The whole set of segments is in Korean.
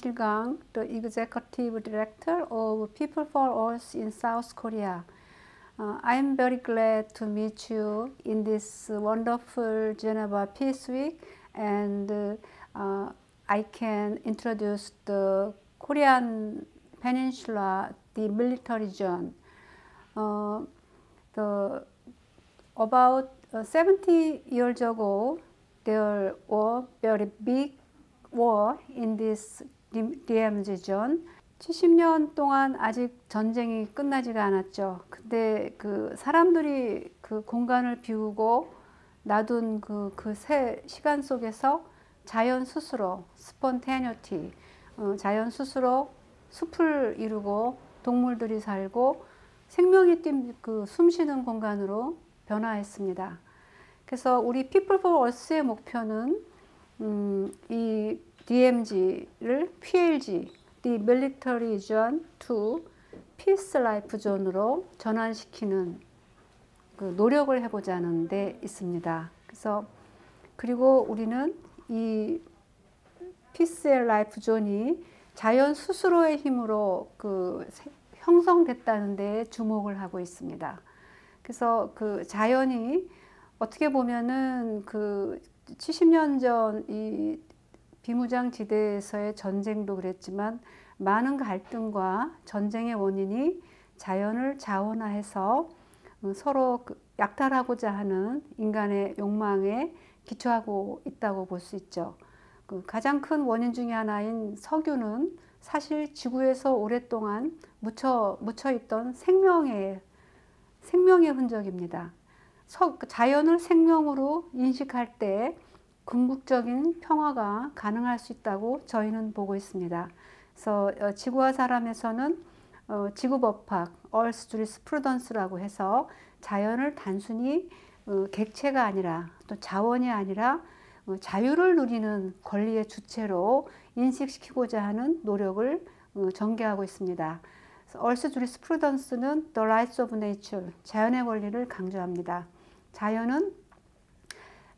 Chil Gang, the Executive Director of People for Earth in South Korea. Uh, I am very glad to meet you in this wonderful Geneva Peace Week and uh, uh I can introduce the Korean Peninsula, the military zone. Uh, the, about uh, 70 years ago, there were very big war in this 리암즈전 70년 동안 아직 전쟁이 끝나지가 않았죠. 근데 그 사람들이 그 공간을 비우고 놔둔 그그새 시간 속에서 자연 스스로 스폰테니티 어, 자연 스스로 숲을 이루고 동물들이 살고 생명이 뛴그 숨쉬는 공간으로 변화했습니다. 그래서 우리 People for Earth의 목표는 음, 이 DMZ를 PLG, The Military Zone to Peace Life Zone으로 전환시키는 그 노력을 해보자는 데 있습니다. 그래서 그리고 우리는 이 Peace Life Zone이 자연 스스로의 힘으로 그 형성됐다는 데 주목을 하고 있습니다. 그래서 그 자연이 어떻게 보면은 그 70년 전이 비무장지대에서의 전쟁도 그랬지만 많은 갈등과 전쟁의 원인이 자연을 자원화해서 어, 서로 그 약탈하고자 하는 인간의 욕망에 기초하고 있다고 볼 수 있죠. 그 가장 큰 원인 중의 하나인 석유는 사실 지구에서 오랫동안 묻혀, 묻혀 있던 생명의, 생명의 흔적입니다. 자연을 생명으로 인식할 때 궁극적인 평화가 가능할 수 있다고 저희는 보고 있습니다. 그래서 어, 지구와 사람에서는 어, 지구법학, 얼스주리스프루던스라고 해서 자연을 단순히 어, 객체가 아니라 또 자원이 아니라 자유를 누리는 권리의 주체로 인식시키고자 하는 노력을 전개하고 있습니다. 얼스 주리스 프루던스는 The Rights of Nature, 자연의 권리를 강조합니다. 자연은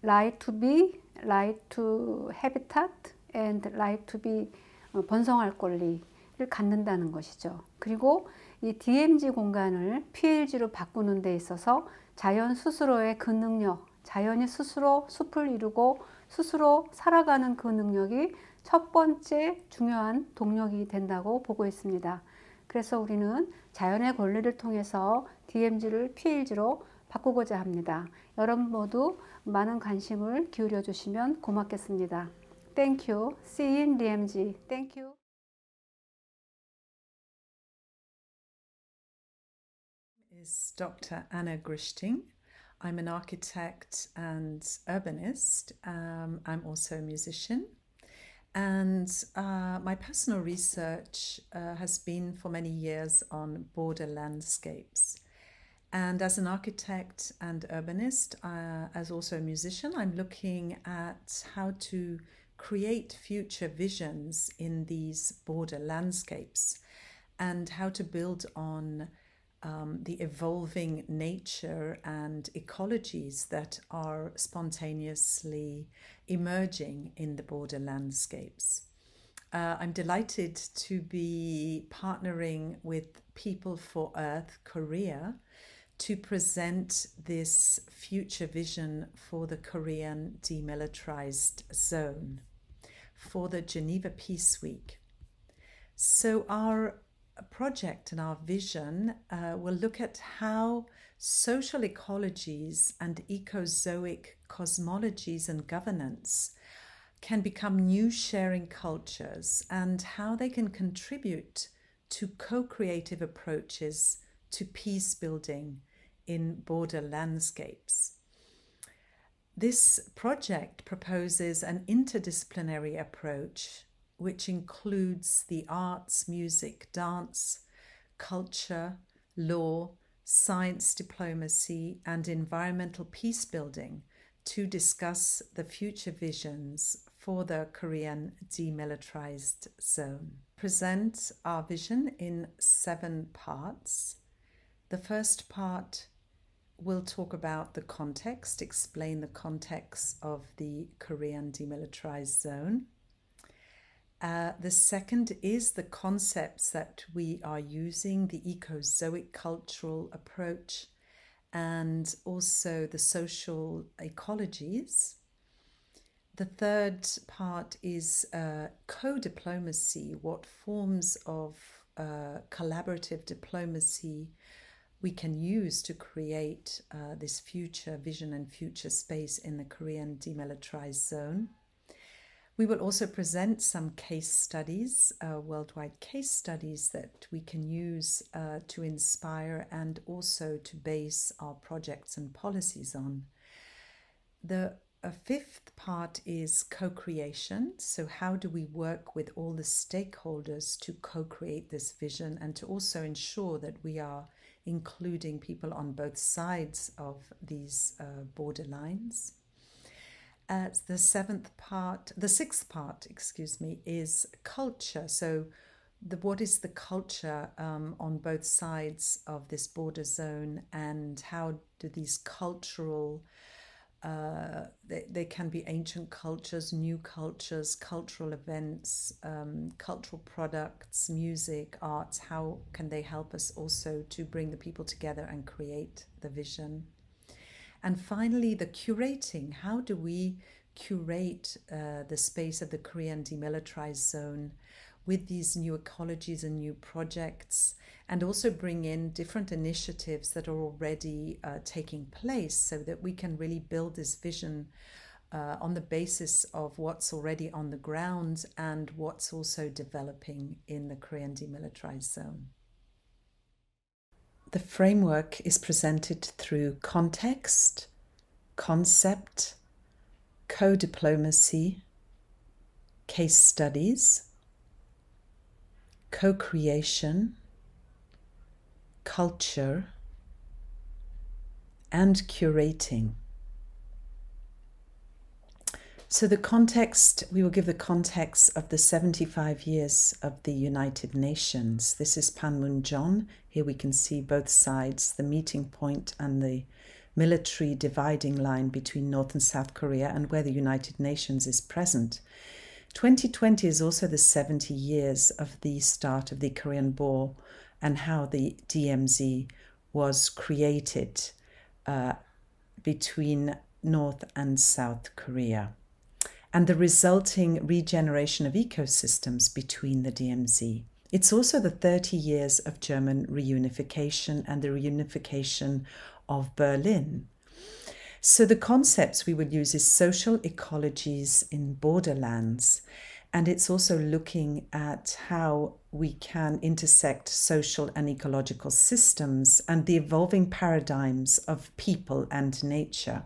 right to be right to habitat and right to be 어, 번성할 권리를 갖는다는 것이죠. 그리고 이 DMZ 공간을 PLG로 바꾸는 데 있어서 자연 스스로의 그 능력, 자연이 스스로 숲을 이루고 스스로 살아가는 그 능력이 첫 번째 중요한 동력이 된다고 보고 있습니다. 그래서 우리는 자연의 권리를 통해서 DMZ를 PLG로 바꾸고자 합니다. 여러분 모두 많은 관심을 기울여 주시면 고맙겠습니다. Thank you. See you in DMG. Thank you. is Dr. Anna Grishting. I'm an architect and urbanist. Um, I'm also a musician. And uh, my personal research uh, has been for many years on border landscapes. And as an architect and urbanist, uh, as also a musician, I'm looking at how to create future visions in these border landscapes and how to build on um, the evolving nature and ecologies that are spontaneously emerging in the border landscapes. Uh, I'm delighted to be partnering with People for Earth Korea to present this future vision for the Korean demilitarized zone for the Geneva Peace Week. So, our project and our vision uh, will look at how social ecologies and ecozoic cosmologies and governance can become new sharing cultures and how they can contribute to co creative approaches to peace building in border landscapes. This project proposes an interdisciplinary approach which includes the arts, music, dance, culture, law, science diplomacy, and environmental peace building to discuss the future visions for the Korean demilitarized zone. Present our vision in seven parts. The first part we'll talk about the context, explain the context of the Korean demilitarized zone. Uh, the second is the concepts that we are using, the ecozoic cultural approach, and also the social ecologies. The third part is uh, co diplomacy, what forms of uh, collaborative diplomacy we can use to create uh, this future vision and future space in the Korean demilitarized zone. We will also present some case studies, uh, worldwide case studies that we can use uh, to inspire and also to base our projects and policies on. The a fifth part is co creation. So, how do we work with all the stakeholders to co create this vision and to also ensure that we are including people on both sides of these uh, lines. Uh, the seventh part, the sixth part, excuse me, is culture. So, the, what is the culture um, on both sides of this border zone, and how do these cultural uh, they, they can be ancient cultures, new cultures, cultural events, um, cultural products, music, arts. How can they help us also to bring the people together and create the vision? And finally, the curating. How do we curate uh, the space of the Korean demilitarized zone? with these new ecologies and new projects, and also bring in different initiatives that are already uh, taking place so that we can really build this vision uh, on the basis of what's already on the ground and what's also developing in the Korean demilitarized zone. The framework is presented through context, concept, co diplomacy, case studies co creation, culture, and curating. So, the context, we will give the context of the 75 years of the United Nations. This is Panmunjom. Here we can see both sides, the meeting point and the military dividing line between North and South Korea, and where the United Nations is present. 2020 is also the 70 years of the start of the Korean War and how the DMZ was created uh, between North and South Korea and the resulting regeneration of ecosystems between the DMZ. It's also the 30 years of German reunification and the reunification of Berlin so the concepts we would use is social ecologies in borderlands. And it's also looking at how we can intersect social and ecological systems and the evolving paradigms of people and nature.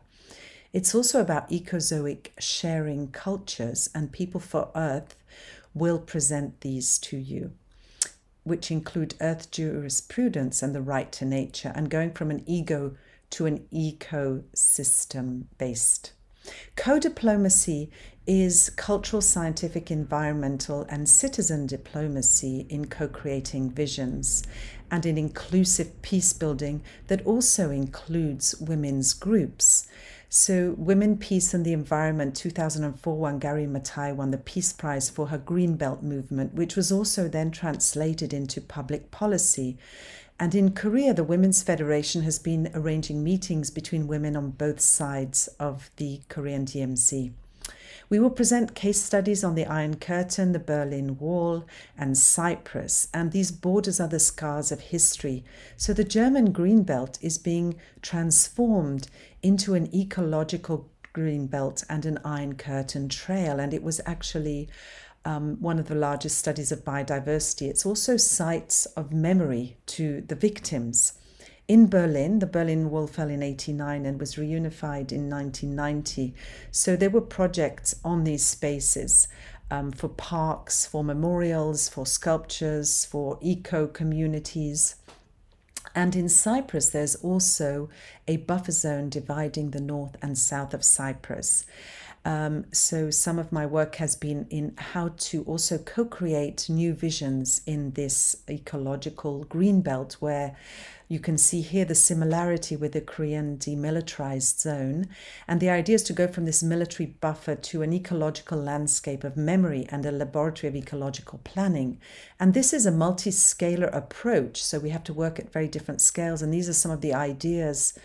It's also about ecozoic sharing cultures, and People for Earth will present these to you, which include Earth jurisprudence and the right to nature, and going from an ego to an ecosystem based. Co diplomacy is cultural, scientific, environmental, and citizen diplomacy in co creating visions and in inclusive peace building that also includes women's groups. So, Women, Peace, and the Environment 2004 When Gary Matai won the Peace Prize for her Green Belt movement, which was also then translated into public policy. And in Korea, the Women's Federation has been arranging meetings between women on both sides of the Korean DMC. We will present case studies on the Iron Curtain, the Berlin Wall, and Cyprus, and these borders are the scars of history. So the German green belt is being transformed into an ecological green belt and an Iron Curtain trail, and it was actually um, one of the largest studies of biodiversity. It's also sites of memory to the victims. In Berlin, the Berlin Wall fell in 89 and was reunified in 1990. So there were projects on these spaces um, for parks, for memorials, for sculptures, for eco communities. And in Cyprus, there's also a buffer zone dividing the north and south of Cyprus. Um, so some of my work has been in how to also co-create new visions in this ecological green belt where you can see here the similarity with the Korean demilitarized zone. And the idea is to go from this military buffer to an ecological landscape of memory and a laboratory of ecological planning. And this is a multi-scalar approach. So we have to work at very different scales. And these are some of the ideas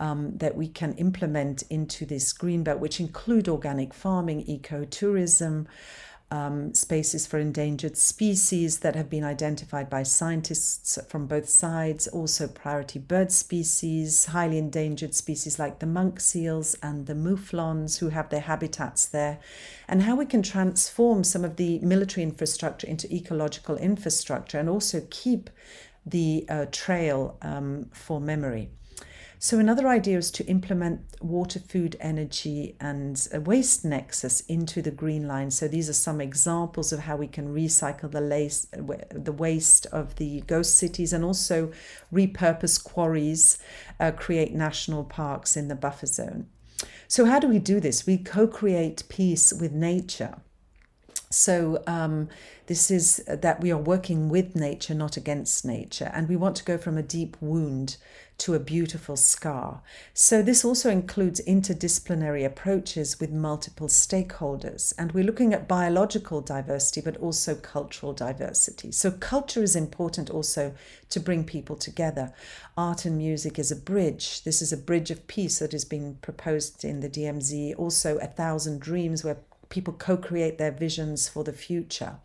um, that we can implement into this green belt, which include organic farming, ecotourism, um, spaces for endangered species that have been identified by scientists from both sides, also priority bird species, highly endangered species like the monk seals and the mouflons who have their habitats there, and how we can transform some of the military infrastructure into ecological infrastructure and also keep the uh, trail um, for memory. So, another idea is to implement water, food, energy, and waste nexus into the green line. So, these are some examples of how we can recycle the, lace, the waste of the ghost cities and also repurpose quarries, uh, create national parks in the buffer zone. So, how do we do this? We co create peace with nature. So, um, this is that we are working with nature, not against nature. And we want to go from a deep wound to a beautiful scar. So, this also includes interdisciplinary approaches with multiple stakeholders. And we're looking at biological diversity, but also cultural diversity. So, culture is important also to bring people together. Art and music is a bridge. This is a bridge of peace that is being proposed in the DMZ. Also, A Thousand Dreams, where people co create their visions for the future.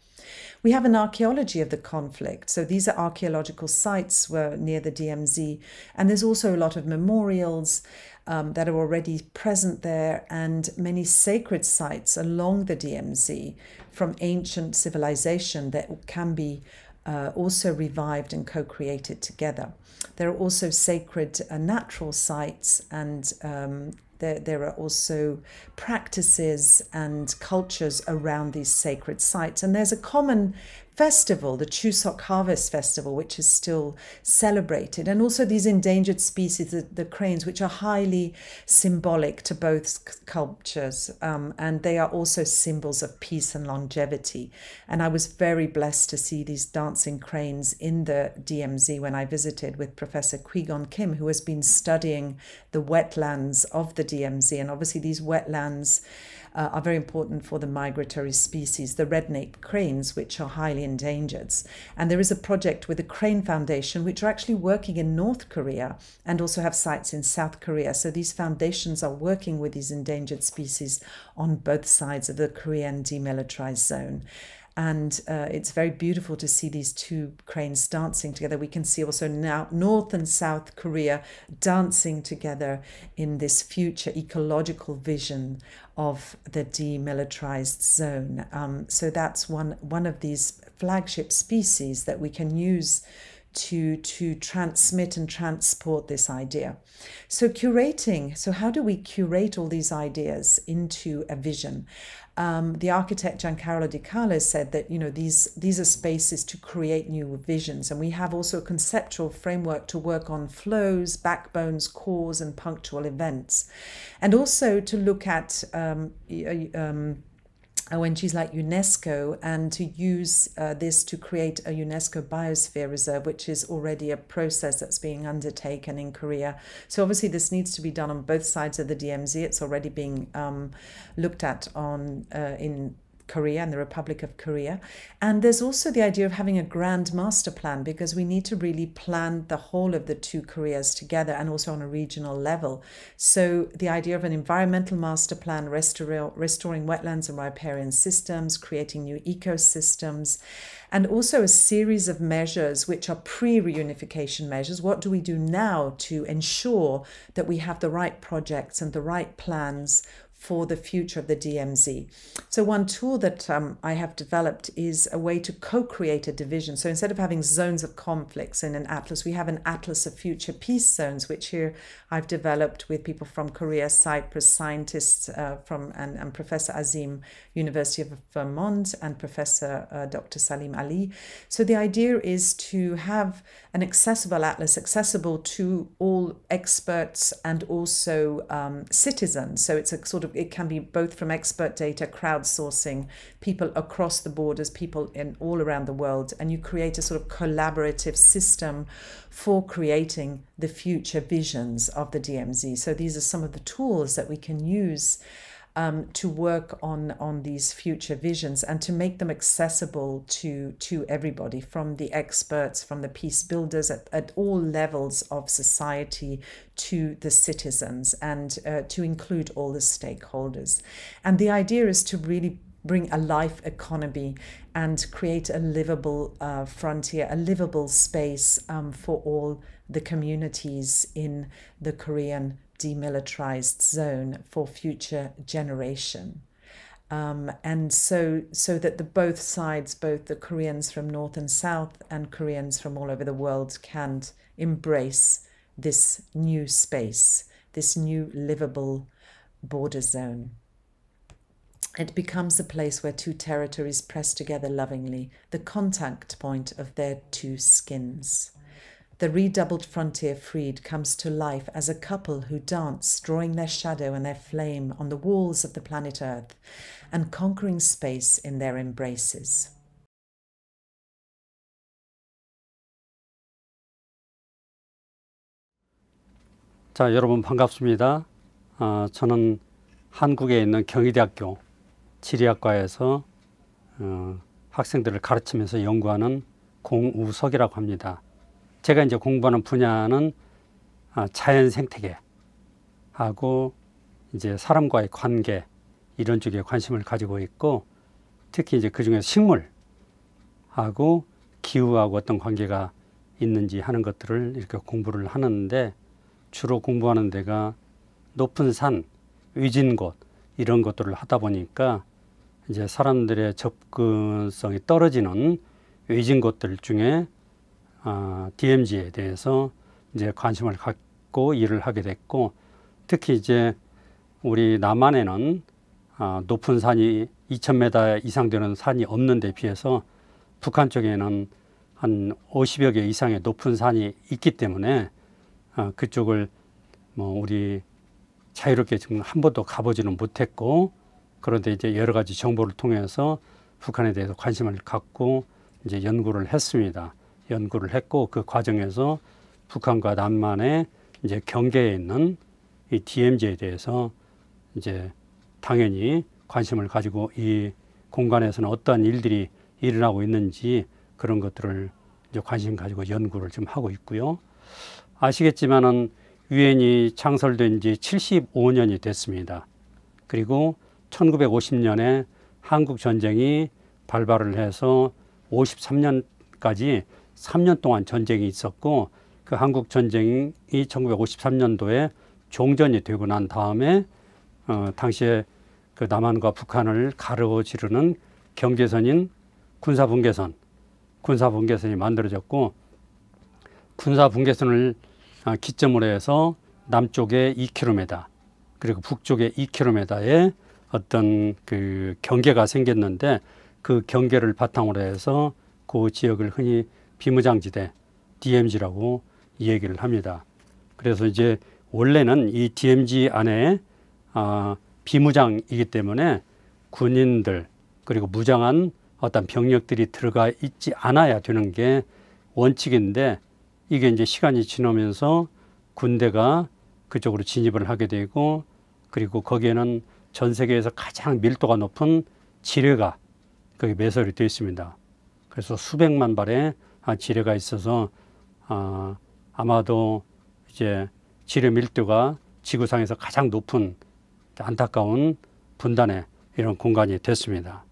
We have an archaeology of the conflict. So these are archaeological sites were near the DMZ. And there's also a lot of memorials um, that are already present there and many sacred sites along the DMZ from ancient civilization that can be uh, also revived and co created together. There are also sacred uh, natural sites and um, there, there are also practices and cultures around these sacred sites. And there's a common festival, the Chuseok Harvest Festival, which is still celebrated, and also these endangered species, the, the cranes, which are highly symbolic to both cultures, um, and they are also symbols of peace and longevity. And I was very blessed to see these dancing cranes in the DMZ when I visited with Professor Quigon Kim, who has been studying the wetlands of the DMZ, and obviously these wetlands uh, are very important for the migratory species, the red-naped cranes, which are highly endangered. And there is a project with the Crane Foundation, which are actually working in North Korea and also have sites in South Korea. So these foundations are working with these endangered species on both sides of the Korean demilitarized zone and uh, it's very beautiful to see these two cranes dancing together. We can see also now North and South Korea dancing together in this future ecological vision of the demilitarized zone. Um, so that's one one of these flagship species that we can use to, to transmit and transport this idea. So, curating so, how do we curate all these ideas into a vision? Um, the architect Giancarlo Di Carlo said that you know these these are spaces to create new visions, and we have also a conceptual framework to work on flows, backbones, cores, and punctual events, and also to look at um, um, uh, when she's like UNESCO and to use uh, this to create a UNESCO biosphere reserve, which is already a process that's being undertaken in Korea. So obviously this needs to be done on both sides of the DMZ. It's already being um, looked at on uh, in Korea and the Republic of Korea. And there's also the idea of having a grand master plan because we need to really plan the whole of the two Koreas together and also on a regional level. So the idea of an environmental master plan, restoring wetlands and riparian systems, creating new ecosystems, and also a series of measures which are pre-reunification measures. What do we do now to ensure that we have the right projects and the right plans for the future of the DMZ. So, one tool that um, I have developed is a way to co create a division. So, instead of having zones of conflicts in an atlas, we have an atlas of future peace zones, which here I've developed with people from Korea, Cyprus, scientists uh, from and, and, Professor Azim, University of Vermont, and Professor uh, Dr. Salim Ali. So, the idea is to have an accessible atlas accessible to all experts and also um, citizens. So, it's a sort of it can be both from expert data, crowdsourcing, people across the borders, people in all around the world, and you create a sort of collaborative system for creating the future visions of the DMZ. So these are some of the tools that we can use um, to work on on these future visions and to make them accessible to to everybody from the experts from the peace builders at, at all levels of society to the citizens and uh, to include all the stakeholders and the idea is to really bring a life economy and create a livable uh, frontier a livable space um, for all the communities in the korean demilitarized zone for future generation. Um, and so, so that the both sides, both the Koreans from North and South and Koreans from all over the world, can embrace this new space, this new livable border zone. It becomes a place where two territories press together lovingly, the contact point of their two skins. The redoubled frontier freed comes to life as a couple who dance, drawing their shadow and their flame on the walls of the planet Earth and conquering space in their embraces. 자, 여러분 반갑습니다. 어, 저는 한국에 있는 경희대학교 지리학과에서 어, 학생들을 가르치면서 연구하는 공우석이라고 합니다. 제가 이제 공부하는 분야는 아, 자연 생태계하고 이제 사람과의 관계 이런 쪽에 관심을 가지고 있고 특히 이제 그 중에 식물하고 기후하고 어떤 관계가 있는지 하는 것들을 이렇게 공부를 하는데 주로 공부하는 데가 높은 산, 위진 곳 이런 것들을 하다 보니까 이제 사람들의 접근성이 떨어지는 위진 곳들 중에 아, DMG에 대해서 이제 관심을 갖고 일을 하게 됐고 특히 이제 우리 남한에는 아, 높은 산이 2,000m 이상 되는 산이 없는데 비해서 북한 쪽에는 한 50여 개 이상의 높은 산이 있기 때문에 아, 그쪽을 뭐 우리 자유롭게 지금 한 번도 가보지는 못했고 그런데 이제 여러 가지 정보를 통해서 북한에 대해서 관심을 갖고 이제 연구를 했습니다. 연구를 했고 그 과정에서 북한과 남만의 이제 경계에 있는 이 DMZ에 대해서 이제 당연히 관심을 가지고 이 공간에서는 어떠한 일들이 일어나고 있는지 그런 것들을 이제 관심 가지고 연구를 좀 하고 있고요. 아시겠지만은 유엔이 창설된 지 75년이 됐습니다. 그리고 1950년에 한국 전쟁이 발발을 해서 53년까지 3년 동안 전쟁이 있었고 그 한국 전쟁이 1953년도에 종전이 되고 난 다음에 어, 당시에 그 남한과 북한을 가로지르는 경계선인 군사분계선, 군사분계선이 만들어졌고 군사분계선을 아, 기점으로 해서 남쪽에 2km 그리고 북쪽에 2km의 어떤 그 경계가 생겼는데 그 경계를 바탕으로 해서 그 지역을 흔히 비무장지대 DMZ라고 이 얘기를 합니다. 그래서 이제 원래는 이 DMZ 안에 아, 비무장이기 때문에 군인들 그리고 무장한 어떤 병력들이 들어가 있지 않아야 되는 게 원칙인데 이게 이제 시간이 지나면서 군대가 그쪽으로 진입을 하게 되고 그리고 거기에는 전 세계에서 가장 밀도가 높은 지뢰가 거기 매설이 되어 있습니다. 그래서 수백만 발의 아, 지뢰가 있어서 아, 아마도 이제 지뢰 밀도가 지구상에서 가장 높은 안타까운 분단의 이런 공간이 됐습니다.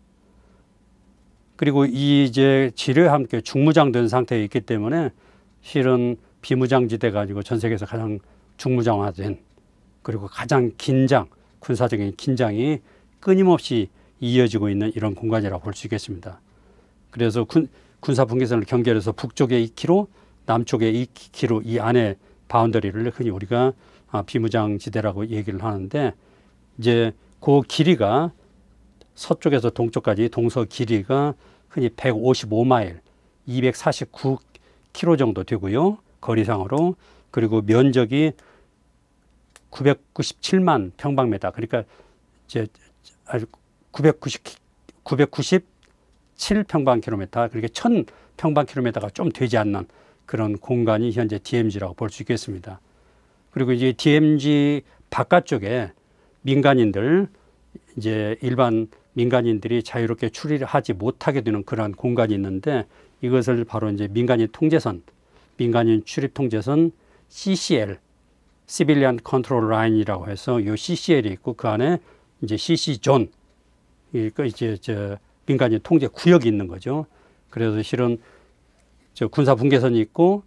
그리고 이 이제 지뢰와 함께 중무장된 상태에 있기 때문에 실은 비무장지대 가지고 전 세계에서 가장 중무장화된 그리고 가장 긴장 군사적인 긴장이 끊임없이 이어지고 있는 이런 공간이라고 볼 수 있겠습니다. 그래서 군, 군사 분계선을 경계해서 북쪽에 2km, 남쪽에 2km 이 안에 바운더리를 흔히 우리가 아, 비무장 지대라고 얘기를 하는데 이제 그 길이가 서쪽에서 동쪽까지 동서 길이가 흔히 155마일, 249km 정도 되고요. 거리상으로 그리고 면적이 997만 평방미터. 그러니까 이제 990 990 7평방킬로미터 그렇게 1000평방킬로미터가 좀 되지 않는 그런 공간이 현재 DMZ라고 볼 수 있겠습니다. 그리고 이제 DMZ 바깥쪽에 민간인들 이제 일반 민간인들이 자유롭게 출입을 하지 못하게 되는 그러 공간이 있는데 이것을 바로 이제 민간인 통제선, 민간인 출입 통제선 CCL, 시빌리안 컨트롤 라인이라고 해서 이 CCL이 있고 그 안에 이제 CC존, 이거 그 이제 저 민간인 통제 구역이 있는 거죠. 그래서 실은 저 군사 분계선이 있고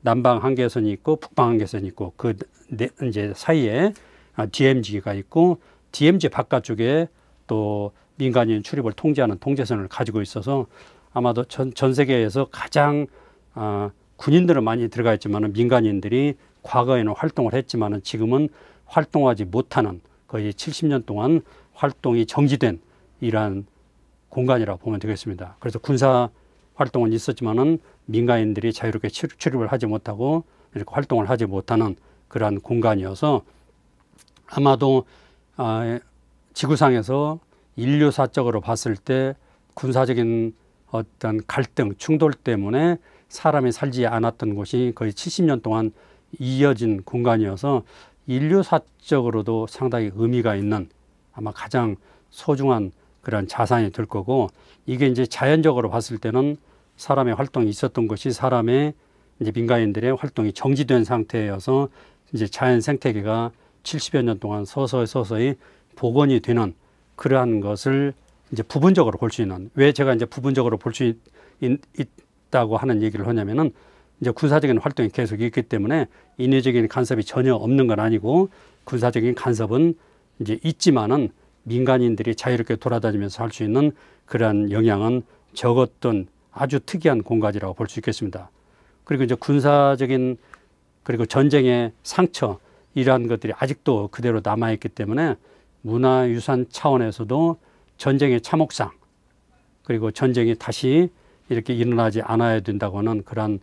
남방 한계선이 있고 북방 한계선이 있고 그 네, 이제 사이에 DMZ가 아, 있고 DMZ 바깥쪽에 또 민간인 출입을 통제하는 통제선을 가지고 있어서 아마도 전, 전 세계에서 가장 아, 군인들은 많이 들어가 있지만 민간인들이 과거에는 활동을 했지만 지금은 활동하지 못하는 거의 70년 동안 활동이 정지된 이러한 공간이라고 보면 되겠습니다. 그래서 군사 활동은 있었지만은 민간인들이 자유롭게 출입을 하지 못하고 이렇게 활동을 하지 못하는 그러한 공간이어서 아마도 아, 예, 지구상에서 인류사적으로 봤을 때 군사적인 어떤 갈등, 충돌 때문에 사람이 살지 않았던 곳이 거의 70년 동안 이어진 공간이어서 인류사적으로도 상당히 의미가 있는 아마 가장 소중한 그런 자산이 될 거고 이게 이제 자연적으로 봤을 때는 사람의 활동이 있었던 것이 사람의 이제 민간인들의 활동이 정지된 상태여서 이제 자연 생태계가 70여 년 동안 서서히 서서히 복원이 되는 그러한 것을 이제 부분적으로 볼 수 있는 왜 제가 이제 부분적으로 볼 수 있다고 하는 얘기를 하냐면은 이제 군사적인 활동이 계속 있기 때문에 인위적인 간섭이 전혀 없는 건 아니고 군사적인 간섭은 이제 있지만은 민간인들이 자유롭게 돌아다니면서 할 수 있는 그러한 영향은 적었던 아주 특이한 공간이라고 볼 수 있겠습니다. 그리고 이제 군사적인 그리고 전쟁의 상처 이러한 것들이 아직도 그대로 남아있기 때문에 문화유산 차원에서도 전쟁의 참혹상 그리고 전쟁이 다시 이렇게 일어나지 않아야 된다고 는그러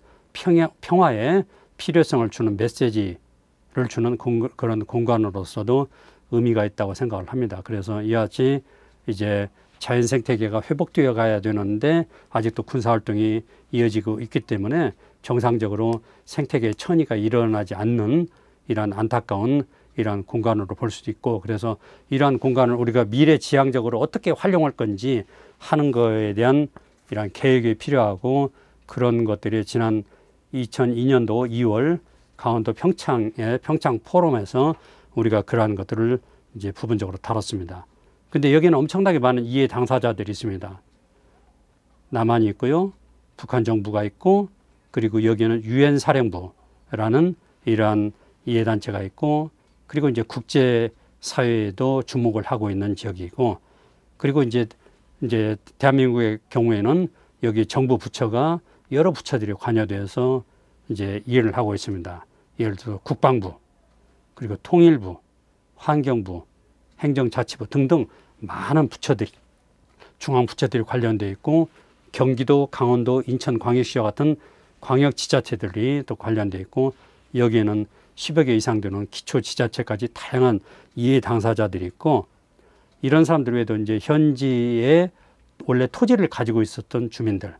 평화의 필요성을 주는 메시지를 주는 공, 그런 공간으로서도 의미가 있다고 생각을 합니다. 그래서 이같이 와 이제 자연 생태계가 회복되어 가야 되는데 아직도 군사 활동이 이어지고 있기 때문에 정상적으로 생태계 천이가 일어나지 않는 이러한 안타까운 이러한 공간으로 볼 수도 있고 그래서 이러한 공간을 우리가 미래 지향적으로 어떻게 활용할 건지 하는 거에 대한 이러한 계획이 필요하고 그런 것들이 지난 2002년도 2월 강원도 평창의 평창 포럼에서 우리가 그러한 것들을 이제 부분적으로 다뤘습니다. 근데 여기는 엄청나게 많은 이해 당사자들이 있습니다. 남한이 있고요. 북한 정부가 있고 그리고 여기에는 유엔 사령부라는 이러한 이해 단체가 있고 그리고 이제 국제 사회에도 주목을 하고 있는 지역이고 그리고 이제 이제 대한민국의 경우에는 여기 정부 부처가 여러 부처들이 관여되어서 이제 이해를 하고 있습니다. 예를 들어 국방부 그리고 통일부, 환경부, 행정자치부 등등 많은 부처들이 중앙부처들이 관련돼 있고 경기도, 강원도, 인천, 광역시와 같은 광역지자체들이 또 관련돼 있고 여기에는 10여 개 이상 되는 기초지자체까지 다양한 이해 당사자들이 있고 이런 사람들 외에도 이제 현지에 원래 토지를 가지고 있었던 주민들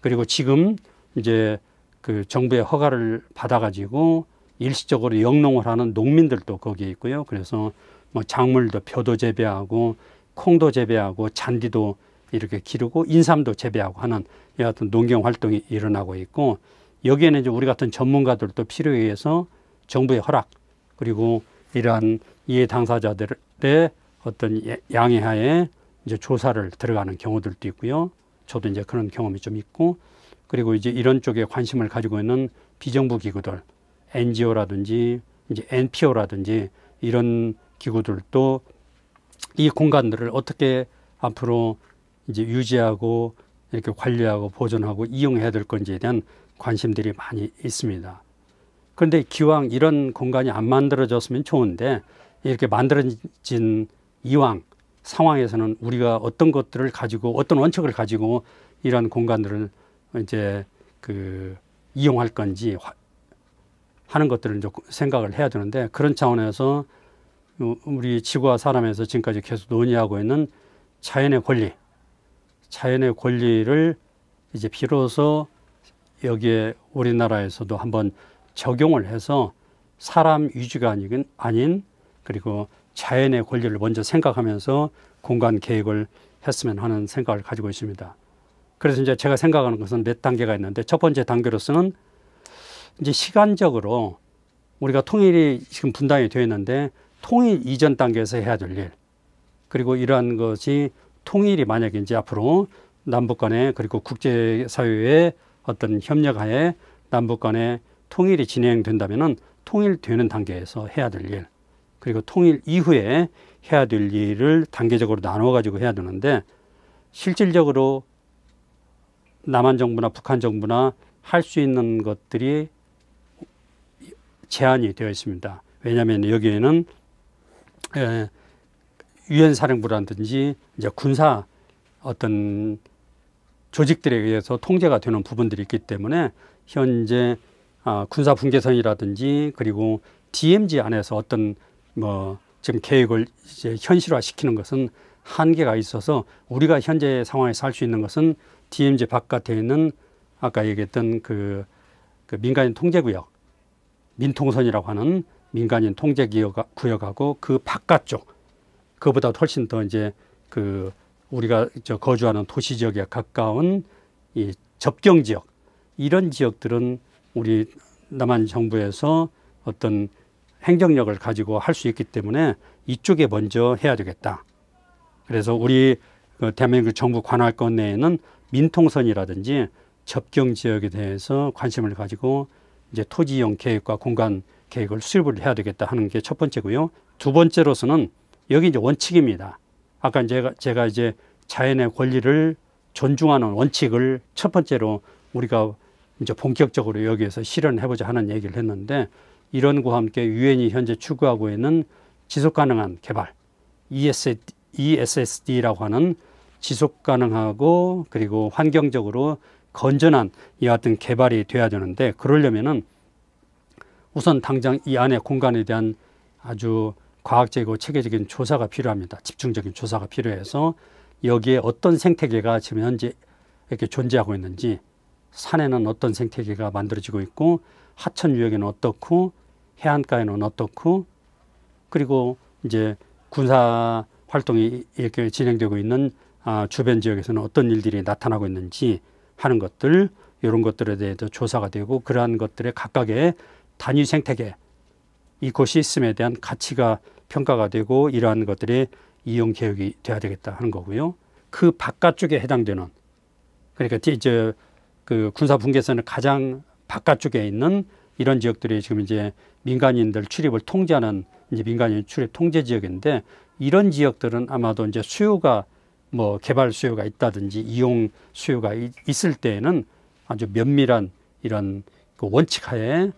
그리고 지금 이제 그 정부의 허가를 받아가지고 일시적으로 영농을 하는 농민들도 거기에 있고요. 그래서 뭐 작물도 벼도 재배하고 콩도 재배하고 잔디도 이렇게 기르고 인삼도 재배하고 하는 여하튼 농경 활동이 일어나고 있고 여기에는 이제 우리 같은 전문가들도 필요에 의해서 정부의 허락 그리고 이러한 이해 당사자들의 어떤 예, 양해하에 이제 조사를 들어가는 경우들도 있고요. 저도 이제 그런 경험이 좀 있고 그리고 이제 이런 쪽에 관심을 가지고 있는 비정부 기구들 NGO라든지 이제 NPO라든지 이런 기구들도 이 공간들을 어떻게 앞으로 이제 유지하고 이렇게 관리하고 보존하고 이용해야 될 건지에 대한 관심들이 많이 있습니다. 그런데 기왕 이런 공간이 안 만들어졌으면 좋은데 이렇게 만들어진 이왕 상황에서는 우리가 어떤 것들을 가지고 어떤 원칙을 가지고 이런 공간들을 이제 그 이용할 건지 하는 것들을 이제 생각을 해야 되는데 그런 차원에서 우리 지구와 사람에서 지금까지 계속 논의하고 있는 자연의 권리, 자연의 권리를 이제 비로소 여기에 우리나라에서도 한번 적용을 해서 사람 위주가 아닌, 아닌 그리고 자연의 권리를 먼저 생각하면서 공간 계획을 했으면 하는 생각을 가지고 있습니다. 그래서 이제 제가 생각하는 것은 몇 단계가 있는데 첫 번째 단계로서는 이제 시간적으로 우리가 통일이 지금 분당이 되어 있는데 통일 이전 단계에서 해야 될 일. 그리고 이러한 것이 통일이 만약에 이제 앞으로 남북 간에 그리고 국제사회의 어떤 협력하에 남북 간의 통일이 진행된다면은 통일되는 단계에서 해야 될 일. 그리고 통일 이후에 해야 될 일을 단계적으로 나눠 가지고 해야 되는데 실질적으로 남한 정부나 북한 정부나 할 수 있는 것들이 제한이 되어 있습니다. 왜냐하면 여기에는 유엔 사령부라든지 이제 군사 어떤 조직들에 의해서 통제가 되는 부분들이 있기 때문에 현재 아, 군사 분계선이라든지 그리고 DMZ 안에서 어떤 뭐 지금 계획을 이제 현실화시키는 것은 한계가 있어서 우리가 현재 상황에서 할수 있는 것은 DMZ 바깥에 있는 아까 얘기했던 그, 그 민간인 통제구역 민통선이라고 하는 민간인 통제 기역 구역하고 그 바깥쪽 그보다 훨씬 더 이제 그 우리가 저 거주하는 도시 지역에 가까운 이 접경 지역 이런 지역들은 우리 남한 정부에서 어떤 행정력을 가지고 할 수 있기 때문에 이쪽에 먼저 해야 되겠다. 그래서 우리 그 대한민국 정부 관할권 내에는 민통선이라든지 접경 지역에 대해서 관심을 가지고 이제 토지용 계획과 공간 계획을 수립을 해야 되겠다 하는 게 첫 번째고요. 두 번째로서는 여기 이제 원칙입니다. 아까 제가 제가 이제 자연의 권리를 존중하는 원칙을 첫 번째로 우리가 이제 본격적으로 여기에서 실현해보자 하는 얘기를 했는데 이런 거와 함께 유엔이 현재 추구하고 있는 지속가능한 개발 ESSD라고 e 하는 지속가능하고 그리고 환경적으로 건전한 이와 같은 개발이 돼야 되는데 그러려면은 우선 당장 이 안에 공간에 대한 아주 과학적이고 체계적인 조사가 필요합니다. 집중적인 조사가 필요해서 여기에 어떤 생태계가 지금 현재 이렇게 존재하고 있는지 산에는 어떤 생태계가 만들어지고 있고 하천 유역에는 어떻고 해안가에는 어떻고 그리고 이제 군사 활동이 이렇게 진행되고 있는 아, 주변 지역에서는 어떤 일들이 나타나고 있는지 하는 것들 이런 것들에 대해서 조사가 되고 그러한 것들의 각각의 단위 생태계 이코시스템에 대한 가치가 평가가 되고 이러한 것들이 이용 계획이 돼야 되겠다 하는 거고요. 그 바깥쪽에 해당되는 그러니까 이제 그 군사 분계선의 가장 바깥쪽에 있는 이런 지역들이 지금 이제 민간인들 출입을 통제하는 이제 민간인 출입 통제 지역인데 이런 지역들은 아마도 이제 수요가 뭐 개발 수요가 있다든지 이용 수요가 있을 때에는 아주 면밀한 이런 그 원칙하에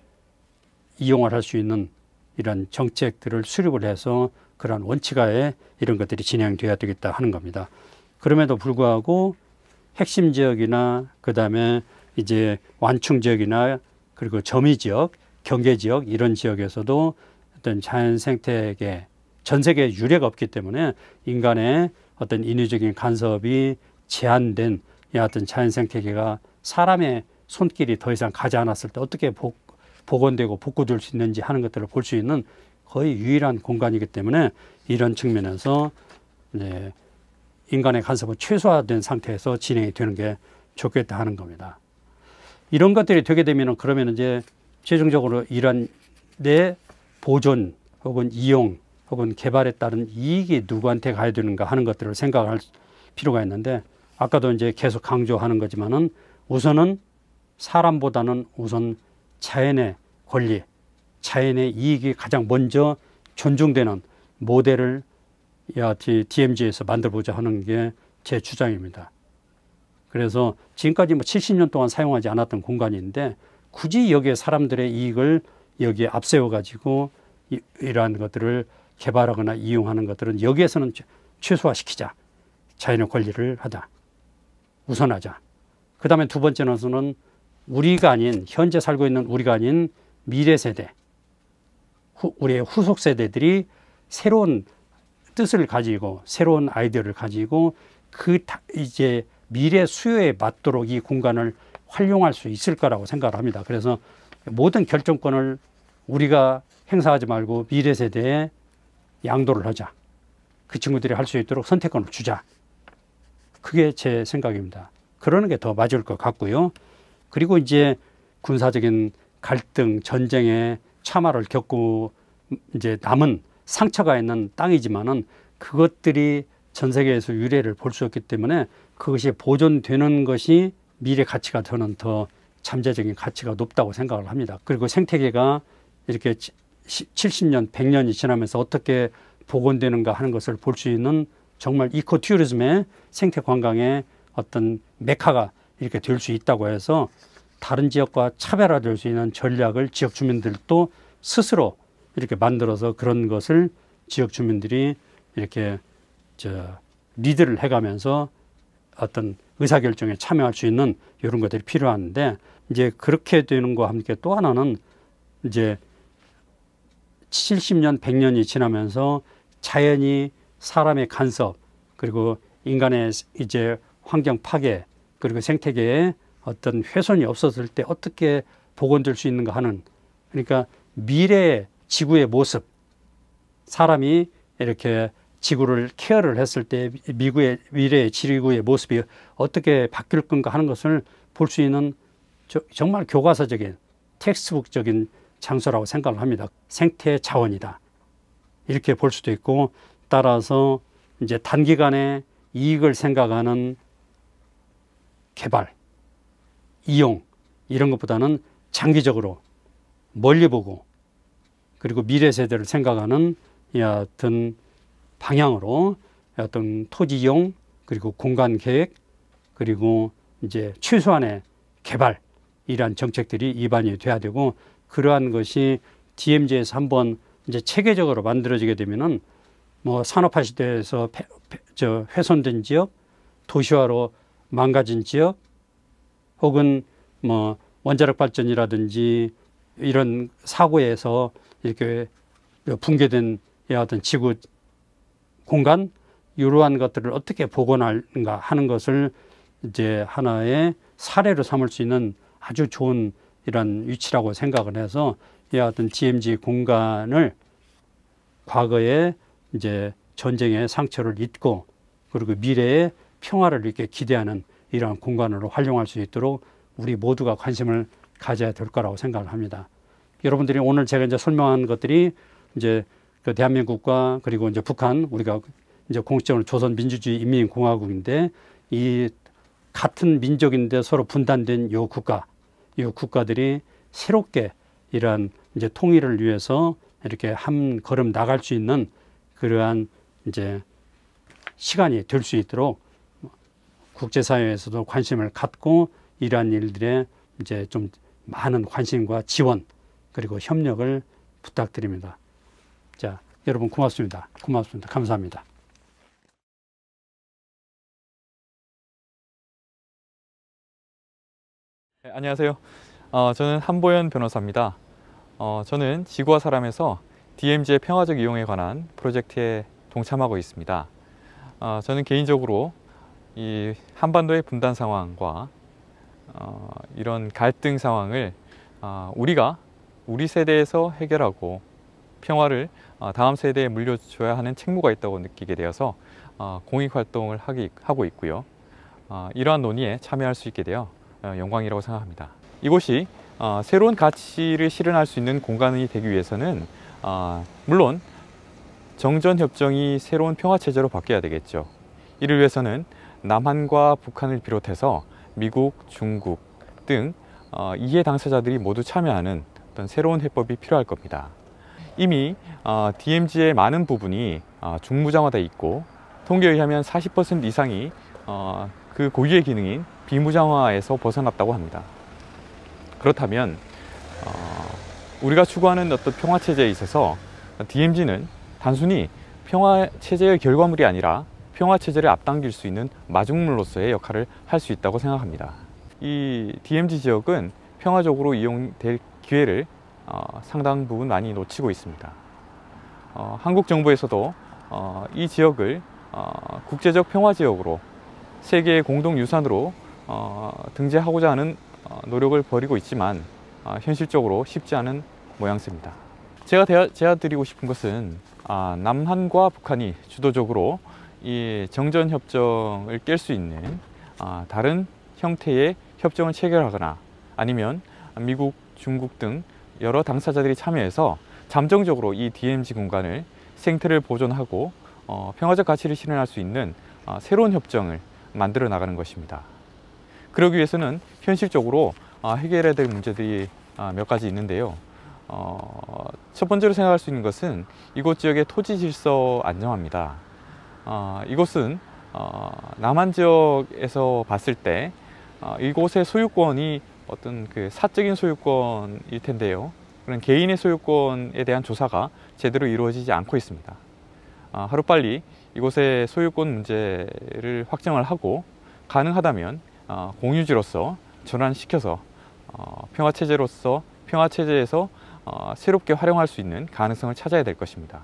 이용을 할 수 있는 이런 정책들을 수립을 해서 그러한 원칙하에 이런 것들이 진행되어야 되겠다 하는 겁니다. 그럼에도 불구하고 핵심 지역이나 그다음에 이제 완충 지역이나 그리고 점유 지역, 경계 지역 이런 지역에서도 어떤 자연 생태계 전 세계에 유례가 없기 때문에 인간의 어떤 인위적인 간섭이 제한된 어떤 자연 생태계가 사람의 손길이 더 이상 가지 않았을 때 어떻게 복, 복원되고 복구될 수 있는지 하는 것들을 볼 수 있는 거의 유일한 공간이기 때문에 이런 측면에서 이제 인간의 간섭은 최소화된 상태에서 진행이 되는 게 좋겠다 하는 겁니다. 이런 것들이 되게 되면은 그러면 이제 최종적으로 이런 내 보존 혹은 이용 혹은 개발에 따른 이익이 누구한테 가야 되는가 하는 것들을 생각할 필요가 있는데 아까도 이제 계속 강조하는 거지만은 우선은 사람보다는 우선 자연의 권리, 자연의 이익이 가장 먼저 존중되는 모델을 야티 DMG에서 만들어보자 하는 게 제 주장입니다. 그래서 지금까지 뭐 70년 동안 사용하지 않았던 공간인데 굳이 여기에 사람들의 이익을 여기에 앞세워 가지고 이러한 것들을 개발하거나 이용하는 것들은 여기에서는 최소화시키자. 자연의 권리를 하자. 우선하자. 그 다음에 두 번째로서는 우리가 아닌 현재 살고 있는 우리가 아닌 미래 세대, 후, 우리의 후속 세대들이 새로운 뜻을 가지고 새로운 아이디어를 가지고 그 이제 미래 수요에 맞도록 이 공간을 활용할 수 있을 거라고 생각을 합니다. 그래서 모든 결정권을 우리가 행사하지 말고 미래 세대에 양도를 하자. 그 친구들이 할 수 있도록 선택권을 주자. 그게 제 생각입니다. 그러는 게 더 맞을 것 같고요. 그리고 이제 군사적인 갈등, 전쟁에 참화를 겪고 이제 남은 상처가 있는 땅이지만은 그것들이 전 세계에서 유래를볼 수 없기 때문에 그것이 보존되는 것이 미래 가치가 저는 더 잠재적인 가치가 높다고 생각을 합니다. 그리고 생태계가 이렇게 70년, 100년이 지나면서 어떻게 복원되는가 하는 것을 볼 수 있는 정말 이코 튜리즘의 생태 관광의 어떤 메카가 이렇게 될 수 있다고 해서 다른 지역과 차별화될 수 있는 전략을 지역 주민들도 스스로 이렇게 만들어서 그런 것을 지역 주민들이 이렇게 저 리드를 해가면서 어떤 의사결정에 참여할 수 있는 이런 것들이 필요한데 이제 그렇게 되는 거와 함께 또 하나는 이제 70년, 100년이 지나면서 자연이 사람의 간섭 그리고 인간의 이제 환경 파괴 그리고 생태계에 어떤 훼손이 없었을 때 어떻게 복원될 수 있는가 하는 그러니까 미래의 지구의 모습 사람이 이렇게 지구를 케어를 했을 때 미국의 미래의 지구의 모습이 어떻게 바뀔 건가 하는 것을 볼 수 있는 정말 교과서적인 텍스북적인 장소라고 생각을 합니다. 생태 자원이다. 이렇게 볼 수도 있고 따라서 이제 단기간에 이익을 생각하는 개발, 이용 이런 것보다는 장기적으로 멀리 보고 그리고 미래 세대를 생각하는 어떤 방향으로 어떤 토지 이용 그리고 공간 계획 그리고 이제 최소한의 개발 이러한 정책들이 입안이 돼야 되고 그러한 것이 DMZ에서 한번 이제 체계적으로 만들어지게 되면은 뭐 산업화 시대에서 폐, 폐, 저 훼손된 지역, 도시화로 망가진 지역, 혹은 뭐 원자력 발전이라든지 이런 사고에서 이렇게 붕괴된 어떤 지구 공간 이러한 것들을 어떻게 복원할까 하는 것을 이제 하나의 사례로 삼을 수 있는 아주 좋은 이런 위치라고 생각을 해서 이 어떤 은 GMG 공간을 과거에 이제 전쟁의 상처를 잊고 그리고 미래의 평화를 이렇게 기대하는 이러한 공간으로 활용할 수 있도록 우리 모두가 관심을 가져야 될 거라고 생각을 합니다. 여러분들이 오늘 제가 이제 설명한 것들이 이제 그 대한민국과 그리고 이제 북한 우리가 이제 공식적으로 조선민주주의 인민공화국인데 이 같은 민족인데 서로 분단된 요 국가 이 국가들이 새롭게 이러한 이제 통일을 위해서 이렇게 한 걸음 나갈 수 있는 그러한 이제 시간이 될 수 있도록 국제사회에서도 관심을 갖고 이러한 일들에 이제 좀 많은 관심과 지원 그리고 협력을 부탁드립니다. 자, 여러분 고맙습니다. 고맙습니다. 감사합니다. 네, 안녕하세요. 어, 저는 한보현 변호사입니다. 어, 저는 지구와 사람에서 DMZ의 평화적 이용에 관한 프로젝트에 동참하고 있습니다. 어, 저는 개인적으로 이 한반도의 분단 상황과 어, 이런 갈등 상황을 어, 우리가 우리 세대에서 해결하고 평화를 어, 다음 세대에 물려줘야 하는 책무가 있다고 느끼게 되어서 어, 공익 활동을 하고 있고요. 어, 이러한 논의에 참여할 수 있게 되어 어, 영광이라고 생각합니다. 이곳이 어, 새로운 가치를 실현할 수 있는 공간이 되기 위해서는 어, 물론 정전협정이 새로운 평화체제로 바뀌어야 되겠죠. 이를 위해서는 남한과 북한을 비롯해서 미국, 중국 등 이해 당사자들이 모두 참여하는 어떤 새로운 해법이 필요할 겁니다. 이미 DMZ의 많은 부분이 중무장화돼 있고 통계에 의하면 40% 이상이 그 고유의 기능인 비무장화에서 벗어났다고 합니다. 그렇다면 어, 우리가 추구하는 어떤 평화 체제에 있어서 DMZ는 단순히 평화 체제의 결과물이 아니라 평화 체제를 앞당길 수 있는 마중물로서의 역할을 할 수 있다고 생각합니다. 이 DMZ 지역은 평화적으로 이용될 기회를 어, 상당 부분 많이 놓치고 있습니다. 어, 한국 정부에서도 어, 이 지역을 어, 국제적 평화 지역으로 세계 의 공동유산으로 어, 등재하고자 하는 어, 노력을 벌이고 있지만 어, 현실적으로 쉽지 않은 모양새입니다. 제가 제안 드리고 싶은 것은 아, 남한과 북한이 주도적으로 이 정전 협정을 깰 수 있는 아, 다른 형태의 협정을 체결하거나 아니면 미국, 중국 등 여러 당사자들이 참여해서 잠정적으로 이 DMZ 공간을 생태를 보존하고 어, 평화적 가치를 실현할 수 있는 어, 새로운 협정을 만들어 나가는 것입니다. 그러기 위해서는 현실적으로 아, 해결해야 될 문제들이 아, 몇 가지 있는데요. 어, 첫 번째로 생각할 수 있는 것은 이곳 지역의 토지 질서 안정화입니다. 아, 이곳은 어, 남한 지역에서 봤을 때 어, 이곳의 소유권이 어떤 그 사적인 소유권일 텐데요. 그런 개인의 소유권에 대한 조사가 제대로 이루어지지 않고 있습니다. 하루빨리 이곳의 소유권 문제를 확정을 하고 가능하다면 어, 공유지로서 전환시켜서 어, 평화체제로서 평화체제에서 어, 새롭게 활용할 수 있는 가능성을 찾아야 될 것입니다.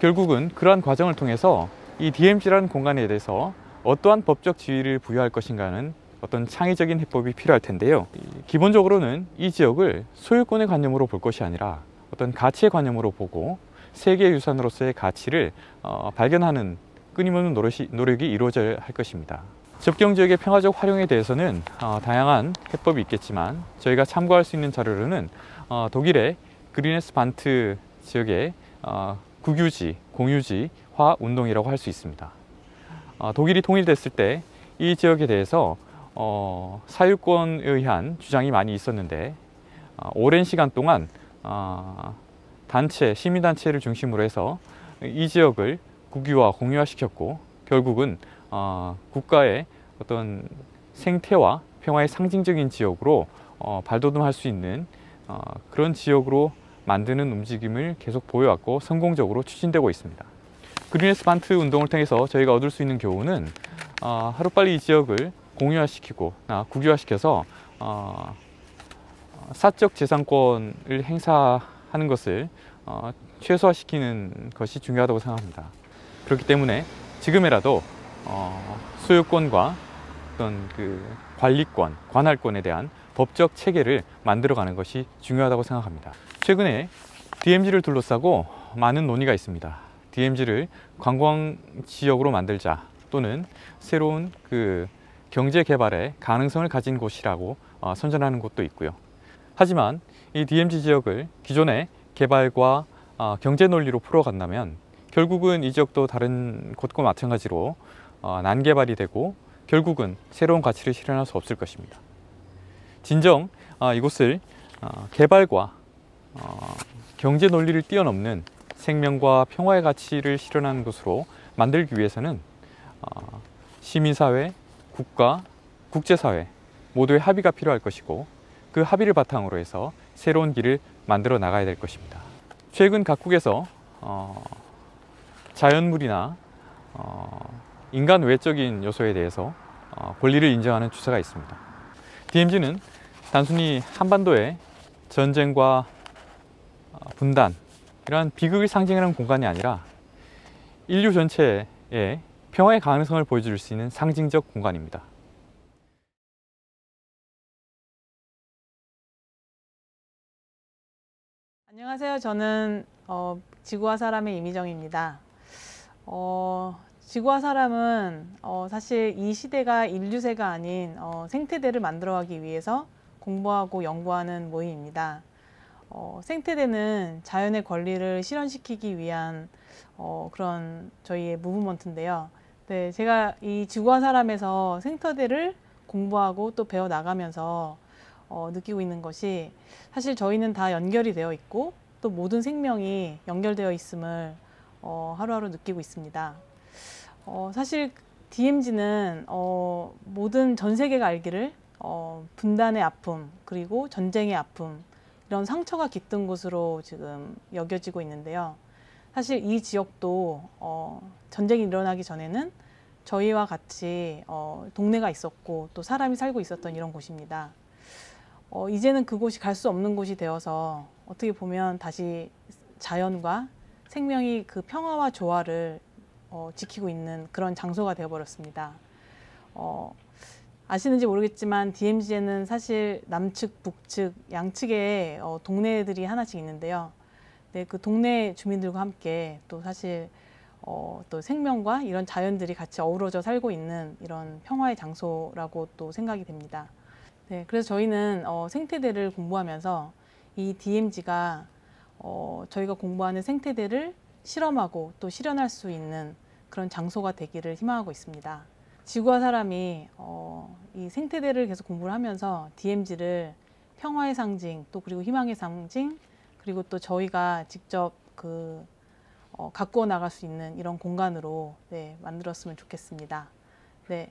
결국은 그러한 과정을 통해서 이 DMZ라는 공간에 대해서 어떠한 법적 지위를 부여할 것인가는 어떤 창의적인 해법이 필요할 텐데요. 기본적으로는 이 지역을 소유권의 관념으로 볼 것이 아니라 어떤 가치의 관념으로 보고 세계유산으로서의 가치를 어, 발견하는 끊임없는 노력이, 노력이 이루어져야 할 것입니다. 접경지역의 평화적 활용에 대해서는 어, 다양한 해법이 있겠지만 저희가 참고할 수 있는 자료로는 어, 독일의 그린에스 반트 지역의 어, 국유지, 공유지 화 운동이라고 할 수 있습니다. 어, 독일이 통일됐을 때 이 지역에 대해서 어, 사유권에 의한 주장이 많이 있었는데 어, 오랜 시간 동안 어, 단체, 시민단체를 중심으로 해서 이 지역을 국유화, 공유화시켰고 결국은 어, 국가의 어떤 생태와 평화의 상징적인 지역으로 어, 발돋움할 수 있는 어, 그런 지역으로 만드는 움직임을 계속 보여왔고 성공적으로 추진되고 있습니다. 그린에스반트 운동을 통해서 저희가 얻을 수 있는 교훈은 어, 하루빨리 이 지역을 공유화시키고 아, 국유화시켜서 어, 어 사적 재산권을 행사 하는 것을 어, 최소화시키는 것이 중요하다고 생각합니다. 그렇기 때문에 지금이라도 어, 소유권과 어떤 그 관리권, 관할권에 대한 법적 체계를 만들어가는 것이 중요하다고 생각합니다. 최근에 DMZ를 둘러싸고 많은 논의가 있습니다. DMZ를 관광 지역으로 만들자 또는 새로운 그 경제 개발의 가능성을 가진 곳이라고 어, 선전하는 곳도 있고요. 하지만 이 DMZ 지역을 기존의 개발과 아, 경제 논리로 풀어간다면 결국은 이 지역도 다른 곳과 마찬가지로 어, 난개발이 되고 결국은 새로운 가치를 실현할 수 없을 것입니다. 진정 아, 이곳을 어, 개발과 어, 경제 논리를 뛰어넘는 생명과 평화의 가치를 실현하는 곳으로 만들기 위해서는 시민사회, 국가, 국제사회 모두의 합의가 필요할 것이고 그 합의를 바탕으로 해서 새로운 길을 만들어 나가야 될 것입니다. 최근 각국에서 어, 자연물이나 어, 인간 외적인 요소에 대해서 어, 권리를 인정하는 주사가 있습니다. DMZ는 단순히 한반도의 전쟁과 어, 분단 이러한 비극을 상징하는 공간이 아니라 인류 전체에 평화의 가능성을 보여줄 수 있는 상징적 공간입니다. 안녕하세요. 저는 어, 지구와 사람의 이미정입니다. 어, 지구와 사람은 어, 사실 이 시대가 인류세가 아닌 어, 생태대를 만들어가기 위해서 공부하고 연구하는 모임입니다. 어, 생태대는 자연의 권리를 실현시키기 위한 어, 그런 저희의 무브먼트인데요. 네, 제가 이 지구와 사람에서 생태대를 공부하고 또 배워나가면서 어, 느끼고 있는 것이 사실 저희는 다 연결이 되어 있고 또 모든 생명이 연결되어 있음을 어, 하루하루 느끼고 있습니다. 어, 사실 DMZ는 어, 모든 전 세계가 알기를 어, 분단의 아픔 그리고 전쟁의 아픔 이런 상처가 깃든 곳으로 지금 여겨지고 있는데요. 사실 이 지역도 어, 전쟁이 일어나기 전에는 저희와 같이 어, 동네가 있었고 또 사람이 살고 있었던 이런 곳입니다. 어, 이제는 그곳이 갈 수 없는 곳이 되어서 어떻게 보면 다시 자연과 생명이 그 평화와 조화를 어, 지키고 있는 그런 장소가 되어버렸습니다. 어, 아시는지 모르겠지만 DMZ에는 사실 남측, 북측, 양측에 어, 동네들이 하나씩 있는데요. 네, 그 동네 주민들과 함께 또 사실 어, 또 생명과 이런 자연들이 같이 어우러져 살고 있는 이런 평화의 장소라고 또 생각이 됩니다. 네, 그래서 저희는 어, 생태대를 공부하면서 이 DMG가 어, 저희가 공부하는 생태대를 실험하고 또 실현할 수 있는 그런 장소가 되기를 희망하고 있습니다. 지구와 사람이 어, 이 생태대를 계속 공부를 하면서 DMG를 평화의 상징, 또 그리고 희망의 상징, 그리고 또 저희가 직접 그 어, 갖고 나갈 수 있는 이런 공간으로 네, 만들었으면 좋겠습니다. 네,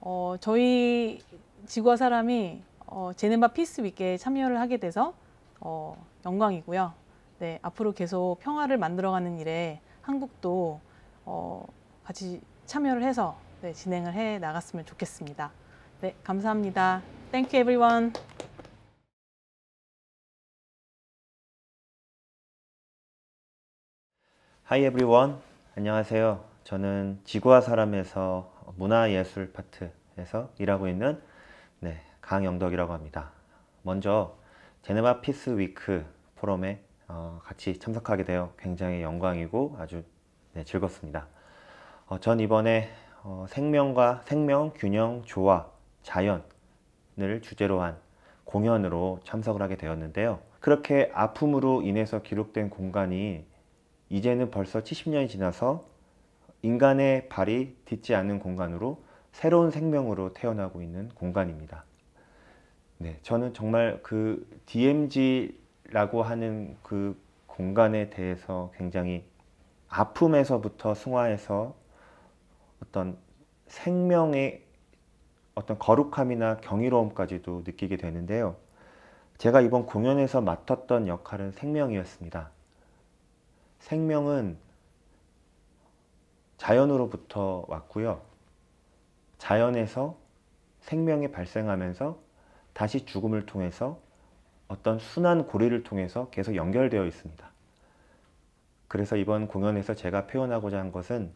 어, 저희 지구와 사람이 어, 제네바 피스 위크에 참여를 하게 돼서 어, 영광이고요. 네, 앞으로 계속 평화를 만들어가는 일에 한국도 어, 같이 참여를 해서 네, 진행을 해 나갔으면 좋겠습니다. 네, 감사합니다. Thank you everyone. 하이 에브리원 안녕하세요 저는 지구와 사람에서 문화예술 파트에서 일하고 있는 네, 강영덕이라고 합니다. 먼저 제네바 피스 위크 포럼에 어, 같이 참석하게 되어 굉장히 영광이고 아주 네, 즐겁습니다. 어, 전 이번에 어, 생명과 생명, 균형, 조화, 자연을 주제로 한 공연으로 참석을 하게 되었는데요. 그렇게 아픔으로 인해서 기록된 공간이 이제는 벌써 70년이 지나서 인간의 발이 딛지 않는 공간으로 새로운 생명으로 태어나고 있는 공간입니다. 네, 저는 정말 그 DMG라고 하는 그 공간에 대해서 굉장히 아픔에서부터 승화해서 어떤 생명의 어떤 거룩함이나 경이로움까지도 느끼게 되는데요. 제가 이번 공연에서 맡았던 역할은 생명이었습니다. 생명은 자연으로부터 왔고요. 자연에서 생명이 발생하면서 다시 죽음을 통해서 어떤 순환 고리를 통해서 계속 연결되어 있습니다. 그래서 이번 공연에서 제가 표현하고자 한 것은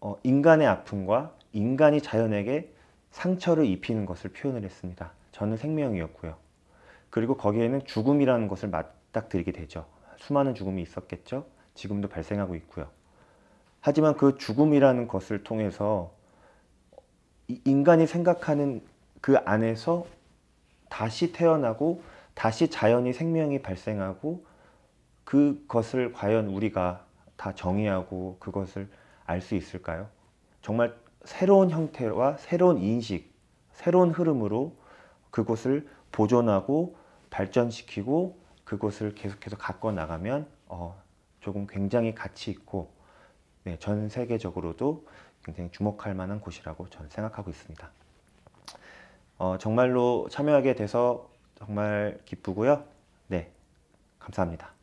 어, 인간의 아픔과 인간이 자연에게 상처를 입히는 것을 표현을 했습니다. 저는 생명이었고요. 그리고 거기에는 죽음이라는 것을 맞닥뜨리게 되죠. 수많은 죽음이 있었겠죠. 지금도 발생하고 있고요. 하지만 그 죽음이라는 것을 통해서 인간이 생각하는 그 안에서 다시 태어나고 다시 자연이 생명이 발생하고 그것을 과연 우리가 다 정의하고 그것을 알 수 있을까요? 정말 새로운 형태와 새로운 인식, 새로운 흐름으로 그것을 보존하고 발전시키고 그것을 계속해서 갖고 나가면 어, 조금 굉장히 가치 있고 네, 전 세계적으로도 굉장히 주목할 만한 곳이라고 저는 생각하고 있습니다. 어, 정말로 참여하게 돼서 정말 기쁘고요. 네, 감사합니다.